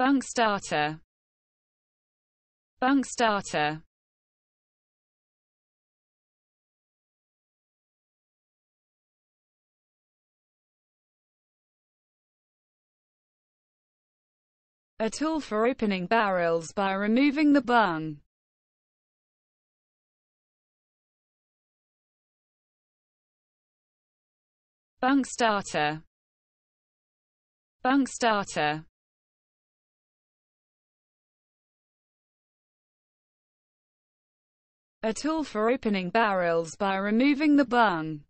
Bunk starter. Bunk starter. A tool for opening barrels by removing the bung. Bunk starter. Bunk starter. a tool for opening barrels by removing the bung.